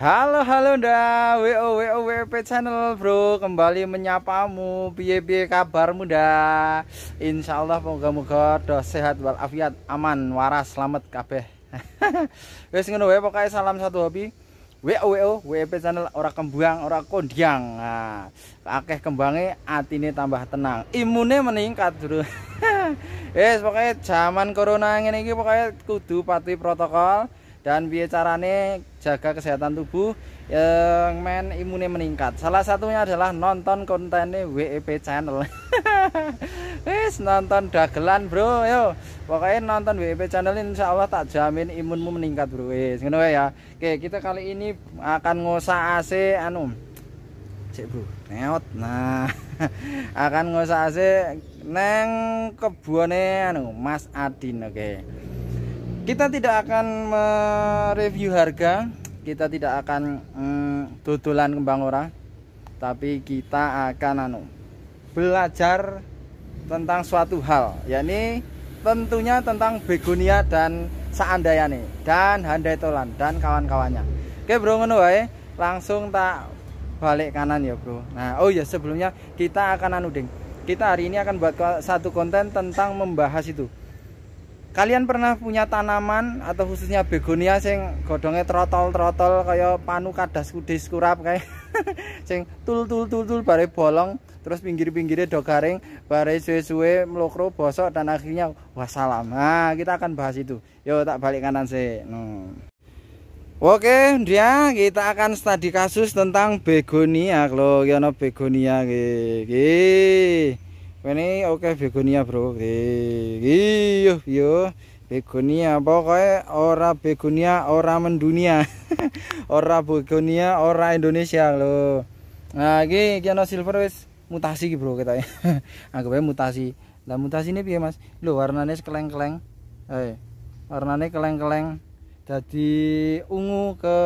Halo halo nda, WO WO WP channel bro, kembali menyapamu, biye biye kabarmu nda. insyaallah Allah moga-moga doh sehat walafiat, aman, waras, selamat kabeh. Wes ngono wae pokoke salam satu hobi. WO WO WP channel ora kembang, ora kondiang. Nah, akeh kembangnya atine tambah tenang, imunnya meningkat bro. Wes pokoke zaman corona ini iki kudu patuhi protokol dan biar carane jaga kesehatan tubuh yang men imunnya meningkat salah satunya adalah nonton kontennya WEP channel wis nonton dagelan bro yo pokoknya nonton WEP channel insya Allah tak jamin imunmu meningkat bro wis ya oke kita kali ini akan ngosak AC anu cek bro neot nah akan ngosak AC neng kebunnya anu Mas Adin oke okay. kita tidak akan mereview harga kita tidak akan mm, kembang orang, tapi kita akan anu belajar tentang suatu hal yakni tentunya tentang begonia dan seandainya nih dan handai tolan dan kawan-kawannya oke bro ngono wae langsung tak balik kanan ya bro nah oh ya sebelumnya kita akan anu ding kita hari ini akan buat satu konten tentang membahas itu Kalian pernah punya tanaman atau khususnya begonia sing godongnya trotol-trotol kayak panu kadas kudis kurap kayak sing tul-tul-tul-tul bare bolong terus pinggir-pinggirnya do garing bare suwe-suwe mlokro bosok dan akhirnya wassalam. Nah, kita akan bahas itu. Yo tak balik kanan sih. Hmm. Oke, dia kita akan studi kasus tentang begonia, kalau ya begonia, gini. Ini oke begonia bro. Iyo iyo iya. begonia pokoknya ora begonia ora mendunia. ora begonia ora Indonesia loh. Nah iki kiano silver wes mutasi bro kita. Anggapnya mutasi. Lah mutasi ini piye Mas? Lo warnanya keleng-keleng. Eh warnanya keleng-keleng. jadi ungu ke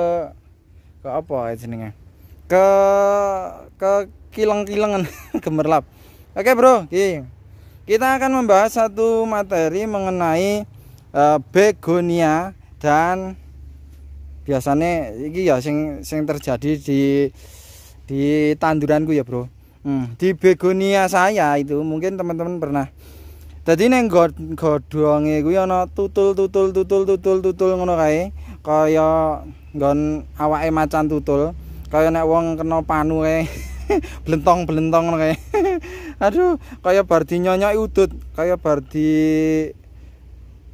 ke apa jenenge? Ke ke kilang kilangan, gemerlap. Oke bro, kita akan membahas satu materi mengenai eh, begonia dan biasanya ini ya sing sing terjadi di di tanduranku ya bro. Hmm, di begonia saya itu mungkin teman-teman pernah. Jadi neng god godongi gue ana tutul tutul tutul tutul tutul ngono kaya kaya nggon awake macan tutul, kaya neng wong kena panu kaya. belentong belentong kayak aduh kayak bardi nyonya udut kayak bardi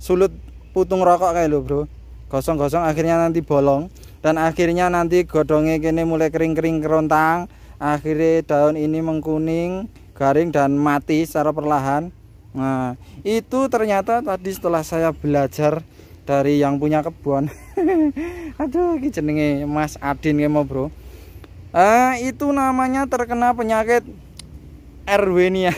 sulut putung rokok kayak lo bro gosong-gosong akhirnya nanti bolong dan akhirnya nanti godongnya kini mulai kering-kering kerontang akhirnya daun ini mengkuning garing dan mati secara perlahan nah itu ternyata tadi setelah saya belajar dari yang punya kebun aduh ini jenenge Mas Adin ya mau bro ah itu namanya terkena penyakit Erwenia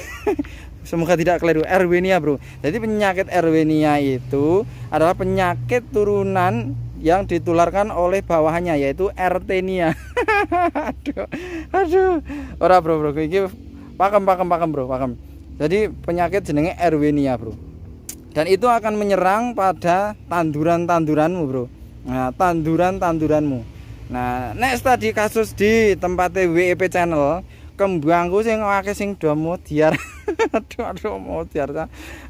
semoga tidak keliru Erwenia bro jadi penyakit Erwenia itu adalah penyakit turunan yang ditularkan oleh bawahannya yaitu Ertenia aduh aduh ora bro bro ini pakem pakem pakem bro pakem jadi penyakit jenenge Erwenia bro dan itu akan menyerang pada tanduran-tanduranmu bro nah tanduran-tanduranmu Nah, next tadi kasus di tempat WEP channel kembangku sing akeh sing do modiar. aduh aduh modiar.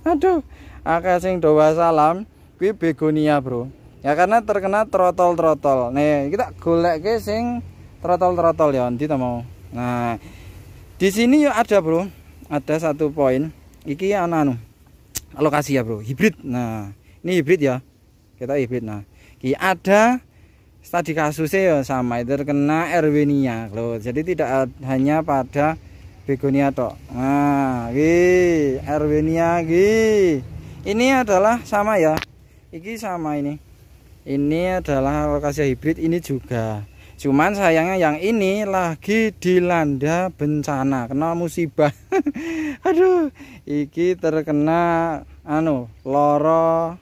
Aduh, akeh sing do salam kuwi begonia, Bro. Ya karena terkena trotol-trotol. Nih, kita golekke sing trotol-trotol ya nanti mau. Nah, di sini yuk ya ada, Bro. Ada satu poin. Iki anu anu. Lokasi ya, Bro. Hibrid. Nah, ini hibrid ya. Kita hibrid. Nah, Ki ada tadi kasusnya ya sama itu terkena Erwinia loh jadi tidak hanya pada begonia tok nah gi Erwinia gi ini adalah sama ya ini sama ini ini adalah lokasi hibrid ini juga cuman sayangnya yang ini lagi dilanda bencana kena musibah aduh iki terkena anu loro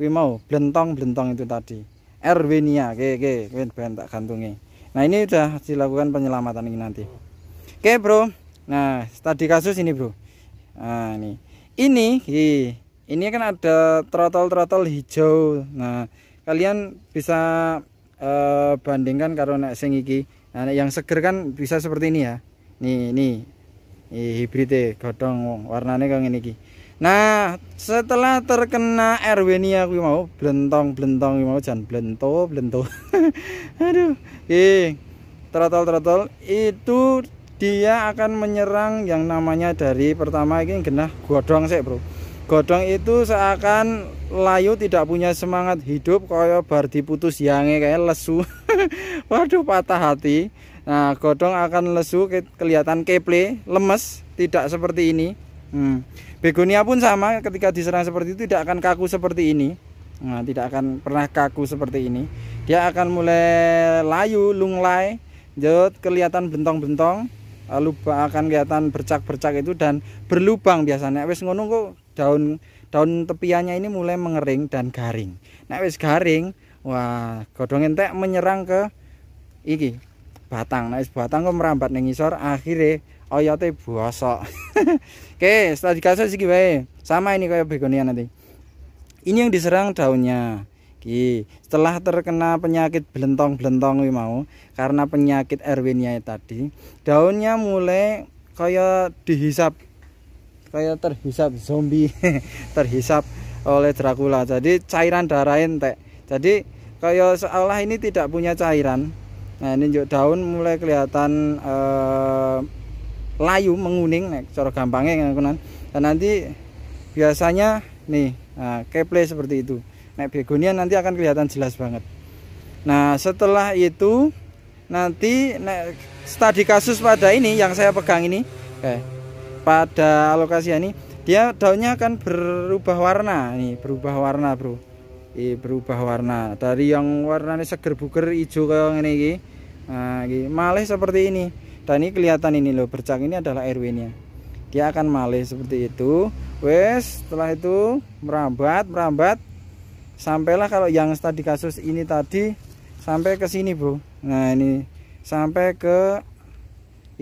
wimau belentong belentong itu tadi Erwinia oke oke ben tak gantungi nah ini udah dilakukan penyelamatan ini nanti oke bro nah tadi kasus ini bro nah ini ini ini kan ada trotol-trotol hijau nah kalian bisa eh, bandingkan karena sing iki nah, yang seger kan bisa seperti ini ya nih nih hibrid godong warnanya kayak ini iki Nah, setelah terkena ini kuwi mau blentong-blentong kuwi mau jan blento, blento. Aduh. Eh, trotol-trotol itu dia akan menyerang yang namanya dari pertama ini genah godong sih, Bro. Godong itu seakan layu tidak punya semangat hidup koyo bar diputus yange kayak lesu. Waduh patah hati. Nah, godong akan lesu kelihatan keple, lemes, tidak seperti ini. Hmm. Begonia pun sama ketika diserang seperti itu tidak akan kaku seperti ini. Nah, tidak akan pernah kaku seperti ini. Dia akan mulai layu, lunglai, jod kelihatan bentong-bentong, lalu akan kelihatan bercak-bercak itu dan berlubang biasanya. Wes ngono kok daun daun tepiannya ini mulai mengering dan garing. Nek wis garing, wah, godhong entek menyerang ke iki batang nah, batang kok merambat nih ngisor akhirnya oyote bosok oke setelah dikasih segi baik, sama ini kayak begonia nanti ini yang diserang daunnya Ki, setelah terkena penyakit belentong-belentong mau karena penyakit Erwinia tadi, daunnya mulai kayak dihisap kayak terhisap zombie terhisap oleh Dracula jadi cairan darah ente jadi kayak seolah ini tidak punya cairan nah ini juga daun mulai kelihatan eh, layu menguning nek cara gampangnya kan dan nanti biasanya nih nah, keple seperti itu nek begonia nanti akan kelihatan jelas banget nah setelah itu nanti nek studi kasus pada ini yang saya pegang ini Okay, eh, pada alokasi ini dia daunnya akan berubah warna nih berubah warna bro I, berubah warna dari yang warnanya seger buker hijau kayak ini nah, malih seperti ini dan ini kelihatan ini loh bercak ini adalah airway nya dia akan malih seperti itu wes setelah itu merambat merambat sampailah kalau yang tadi kasus ini tadi sampai ke sini bro nah ini sampai ke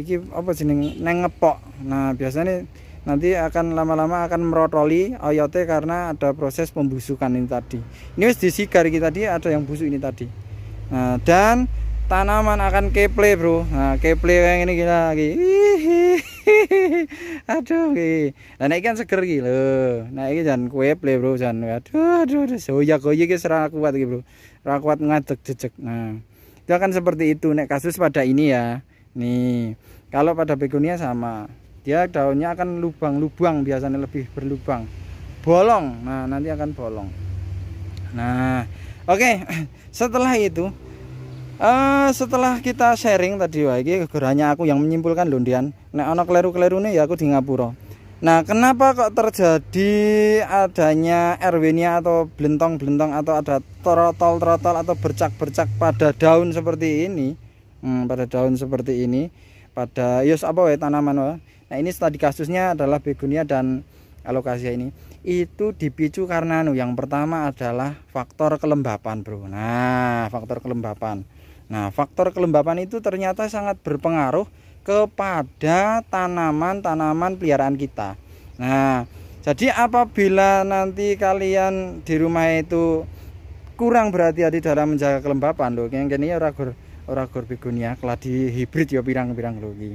iki apa sih neng ngepok nah biasanya nanti akan lama-lama akan merotoli oyote karena ada proses pembusukan ini tadi ini harus disigar ini tadi ada yang busuk ini tadi nah, dan tanaman akan keple bro nah keple yang ini gila lagi aduh ki nah ini kan seger ki lho nah ini jangan keple bro jangan aduh aduh aduh soya goyi ki serang kuat ki bro serang kuat ngadek jejek nah itu akan seperti itu nek kasus pada ini ya nih kalau pada begonia sama dia daunnya akan lubang-lubang biasanya lebih berlubang bolong nah nanti akan bolong nah oke okay. setelah itu uh, setelah kita sharing tadi lagi geranya aku yang menyimpulkan Lundian nah anak keliru-keliru nih ya aku di Ngapura nah kenapa kok terjadi adanya erwinia atau belentong-belentong atau ada trotol-trotol atau bercak-bercak pada daun seperti ini hmm, pada daun seperti ini pada yos ya apa ya tanaman wah. Nah ini studi kasusnya adalah begonia dan alokasia ini itu dipicu karena nu yang pertama adalah faktor kelembapan bro. Nah faktor kelembapan. Nah faktor kelembapan itu ternyata sangat berpengaruh kepada tanaman-tanaman peliharaan kita. Nah jadi apabila nanti kalian di rumah itu kurang berhati-hati dalam menjaga kelembapan loh, yang gini ya ragur ora begonia ya, keladi hibrid ya pirang-pirang lho iki.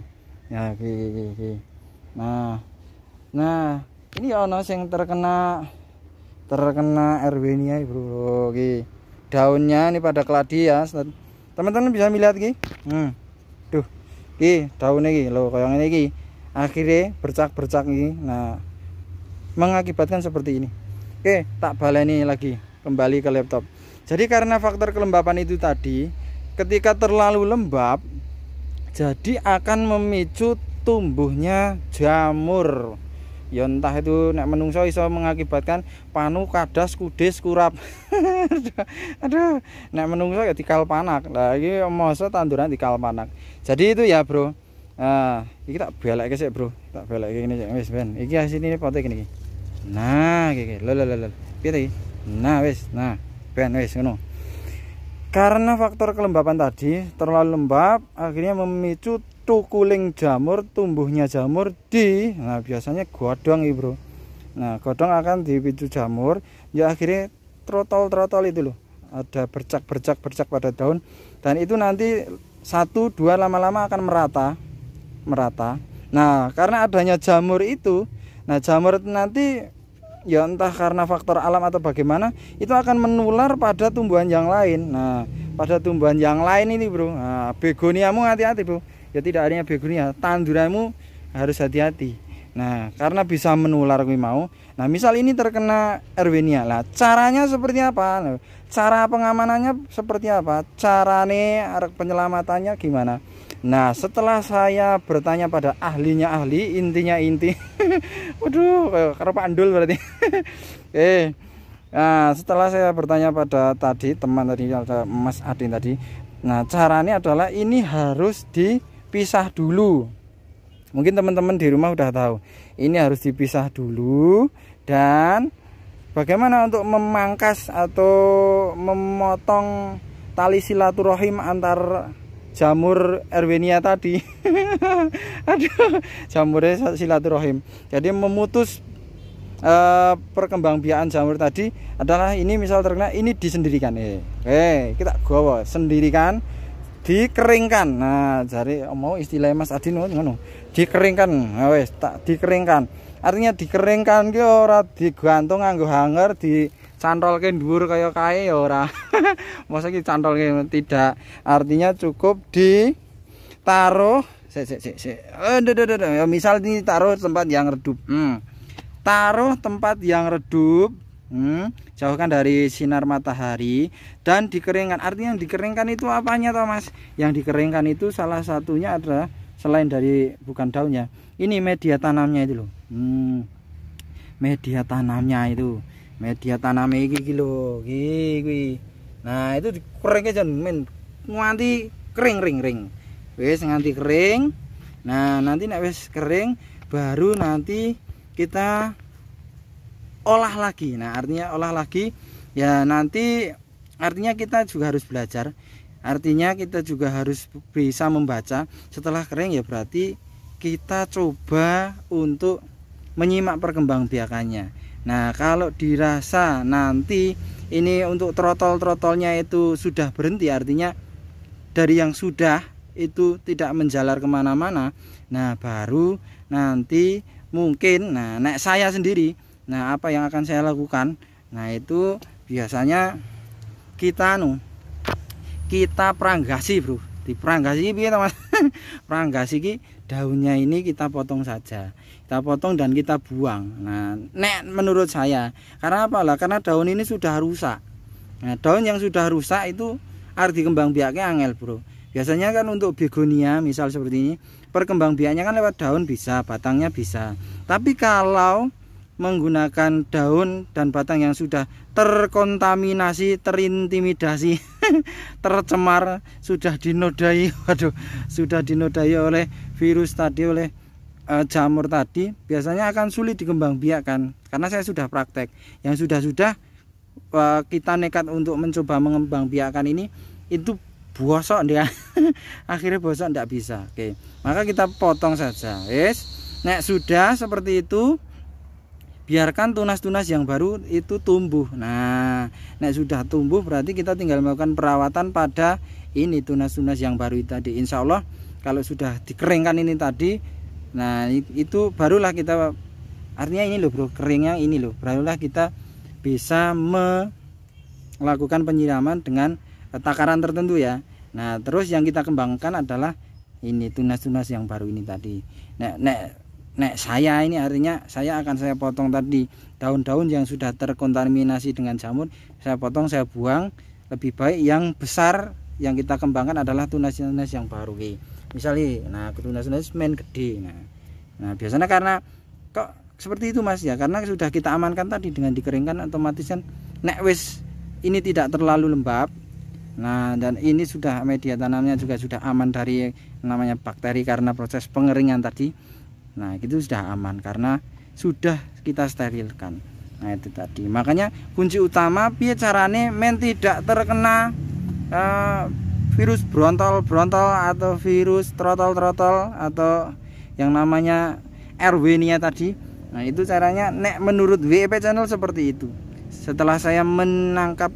Ya iki iki. Nah. Nah, ini ya ono sing terkena terkena Erwinia Bro iki. Daunnya ini pada keladi ya. Teman-teman bisa melihat iki. Hmm. Duh. Iki daunnya iki lho kaya ngene iki. Akhirnya bercak-bercak ini. Nah, mengakibatkan seperti ini. Oke, tak baleni lagi kembali ke laptop. Jadi karena faktor kelembapan itu tadi, ketika terlalu lembab jadi akan memicu tumbuhnya jamur ya entah itu nek menungso iso mengakibatkan panu kadas kudis kurap aduh nek menungso ya dikal panak lah ini masa tanduran dikal panak jadi itu ya bro nah iki tak belekke sik bro tak belak ngene ini wis ben iki asine ini potek ini nah iki lo, lo, lo, piye nah wis nah ben wis ngono karena faktor kelembapan tadi terlalu lembab akhirnya memicu tukuling jamur tumbuhnya jamur di nah biasanya godong ibro nah godong akan dipicu jamur ya akhirnya trotol-trotol itu loh ada bercak-bercak bercak pada daun dan itu nanti satu dua lama-lama akan merata merata nah karena adanya jamur itu nah jamur nanti ya entah karena faktor alam atau bagaimana itu akan menular pada tumbuhan yang lain nah pada tumbuhan yang lain ini bro nah, begoniamu hati-hati bro ya tidak hanya begonia tanduranmu harus hati-hati nah karena bisa menular kui mau nah misal ini terkena erwinia lah caranya seperti apa nah, cara pengamanannya seperti apa carane penyelamatannya gimana Nah setelah saya bertanya pada ahlinya ahli intinya inti Waduh karena Pak Andul berarti Eh Nah setelah saya bertanya pada tadi teman tadi ada Mas Adin tadi Nah caranya adalah ini harus dipisah dulu Mungkin teman-teman di rumah udah tahu Ini harus dipisah dulu Dan bagaimana untuk memangkas atau memotong tali silaturahim antar jamur Erwinia tadi aduh jamurnya silaturahim jadi memutus uh, eh, perkembangbiakan jamur tadi adalah ini misal terkena ini disendirikan eh, eh kita gowo sendirikan dikeringkan nah jadi mau istilah Mas Adi ngono dikeringkan nah, wes tak dikeringkan artinya dikeringkan ki ora digantung nganggo hanger di dur kayak kaya ya ora. Masa cantol ke tidak. Artinya cukup ditaruh sik sik sik sik. Eh, ya misal ini taruh tempat yang redup. Hmm. Taruh tempat yang redup. Hmm. Jauhkan dari sinar matahari dan dikeringkan. Artinya yang dikeringkan itu apanya toh Mas? Yang dikeringkan itu salah satunya adalah selain dari bukan daunnya. Ini media tanamnya itu loh. Hmm. Media tanamnya itu media tanam iki iki lho nah itu dikuring aja men nganti kering ring ring wis nganti kering nah nanti nek wis kering baru nanti kita olah lagi nah artinya olah lagi ya nanti artinya kita juga harus belajar artinya kita juga harus bisa membaca setelah kering ya berarti kita coba untuk menyimak perkembang Nah kalau dirasa nanti ini untuk trotol-trotolnya itu sudah berhenti artinya dari yang sudah itu tidak menjalar kemana-mana Nah baru nanti mungkin nah naik saya sendiri Nah apa yang akan saya lakukan Nah itu biasanya kita nu kita peranggasi bro di peranggasi ini teman teman peranggasi ini daunnya ini kita potong saja kita potong dan kita buang nah nek menurut saya karena apa lah karena daun ini sudah rusak nah daun yang sudah rusak itu arti kembang biaknya angel bro biasanya kan untuk begonia misal seperti ini perkembang biaknya kan lewat daun bisa batangnya bisa tapi kalau menggunakan daun dan batang yang sudah terkontaminasi, terintimidasi, tercemar, sudah dinodai, waduh, sudah dinodai oleh virus tadi, oleh e, jamur tadi, biasanya akan sulit dikembangbiakkan. Karena saya sudah praktek, yang sudah-sudah e, kita nekat untuk mencoba mengembangbiakkan ini, itu bosok dia, akhirnya bosok tidak bisa. Oke, maka kita potong saja, yes. Nek sudah seperti itu, biarkan tunas-tunas yang baru itu tumbuh. Nah, nek sudah tumbuh berarti kita tinggal melakukan perawatan pada ini tunas-tunas yang baru tadi. Insya Allah kalau sudah dikeringkan ini tadi, nah itu barulah kita artinya ini loh bro kering yang ini loh barulah kita bisa melakukan penyiraman dengan eh, takaran tertentu ya. Nah terus yang kita kembangkan adalah ini tunas-tunas yang baru ini tadi. Nek, nek nek saya ini artinya saya akan saya potong tadi daun-daun yang sudah terkontaminasi dengan jamur saya potong saya buang lebih baik yang besar yang kita kembangkan adalah tunas-tunas yang baru ki misalnya nah tunas-tunas main gede nah nah biasanya karena kok seperti itu mas ya karena sudah kita amankan tadi dengan dikeringkan otomatis kan nek wis ini tidak terlalu lembab Nah, dan ini sudah media tanamnya juga sudah aman dari namanya bakteri karena proses pengeringan tadi. Nah itu sudah aman karena sudah kita sterilkan Nah itu tadi makanya kunci utama biar carane men tidak terkena uh, virus brontol-brontol atau virus trotol-trotol atau yang namanya RW ya tadi Nah itu caranya nek menurut WP channel seperti itu setelah saya menangkap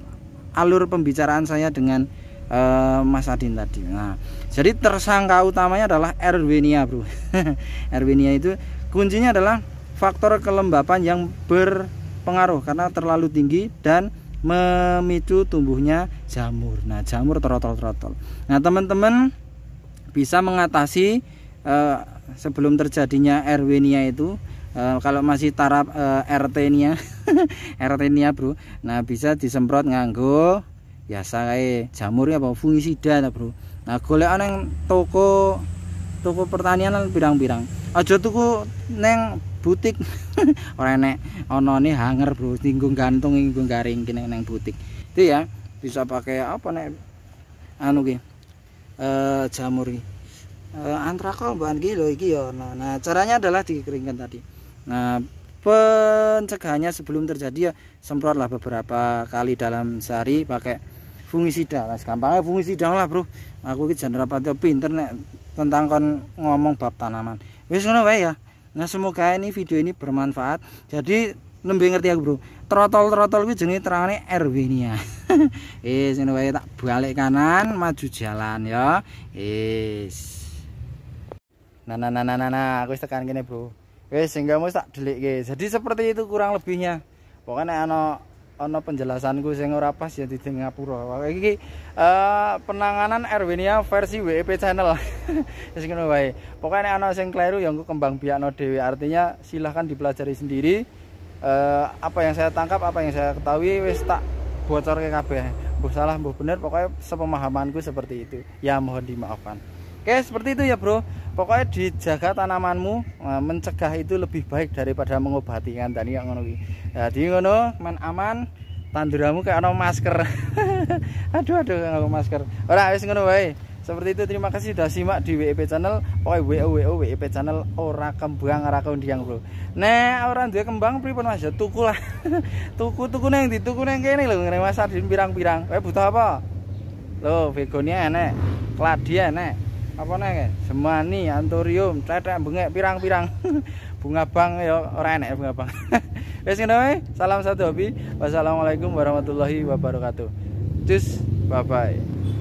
alur pembicaraan saya dengan uh, Mas Adin tadi. Nah, jadi tersangka utamanya adalah Erwinia, Bro. Erwinia itu kuncinya adalah faktor kelembapan yang berpengaruh karena terlalu tinggi dan memicu tumbuhnya jamur. Nah, jamur terotol-terotol. Nah, teman-teman bisa mengatasi uh, sebelum terjadinya Erwinia itu Uh, kalau masih taraf uh, RT-nya RT-nya bro nah bisa disemprot nganggo biasa jamur ya apa fungisida ta bro nah golek neng toko toko pertanian lan pirang-pirang aja tuku neng butik orang enek ono nih hanger bro tinggung gantung tinggung garing kini neng butik itu ya bisa pakai apa nek anu ki e, jamur ki eh, antrakol bahan gilo iki ya nah, nah caranya adalah dikeringkan tadi nah pencegahannya sebelum terjadi ya semprotlah beberapa kali dalam sehari pakai fungisida lah gampangnya fungisida lah bro aku iki jan rapati pinter nek tentang kon ngomong bab tanaman wis ngono wae ya nah semoga ini video ini bermanfaat jadi lebih ngerti aku bro trotol-trotol terangnya RW terangane ya is ngono wae tak balik kanan maju jalan ya is nah, nah nah nah nah nah, aku tekan gini bro wis sehingga mau tak guys jadi seperti itu kurang lebihnya pokoknya anak ana penjelasanku sing ora pas ya di Singapura. Wah iki uh, penanganan Erwinia versi WEP channel. Wis ngono wae. Pokoke nek ana sing kleru ya engko kembang biakno dhewe. Artinya silahkan dipelajari sendiri. Uh, apa yang saya tangkap, apa yang saya ketahui wis tak bocor ke kabeh. Mbuh salah, mbuh bener, pokoknya sepemahamanku seperti itu. Ya mohon dimaafkan oke seperti itu ya bro pokoknya dijaga tanamanmu eh, mencegah itu lebih baik daripada mengobati kan Dan yang ngono jadi ngono man aman tanduramu kayak ada masker aduh aduh ngono masker ora wis ngono wae seperti itu terima kasih sudah simak di WEP channel Oke WO WEP channel ora kembang ora kondiang bro nah orang dia kembang pripun mas ya tuku lah tuku tuku neng di tuku neng ini loh ngereng mas pirang-pirang Eh butuh apa Loh begonia enak Kladia enak apa neng semani antorium cetek bengek pirang-pirang bunga bang ya orang enak bunga bang wis ngono salam satu hobi wassalamualaikum warahmatullahi wabarakatuh cus bye bye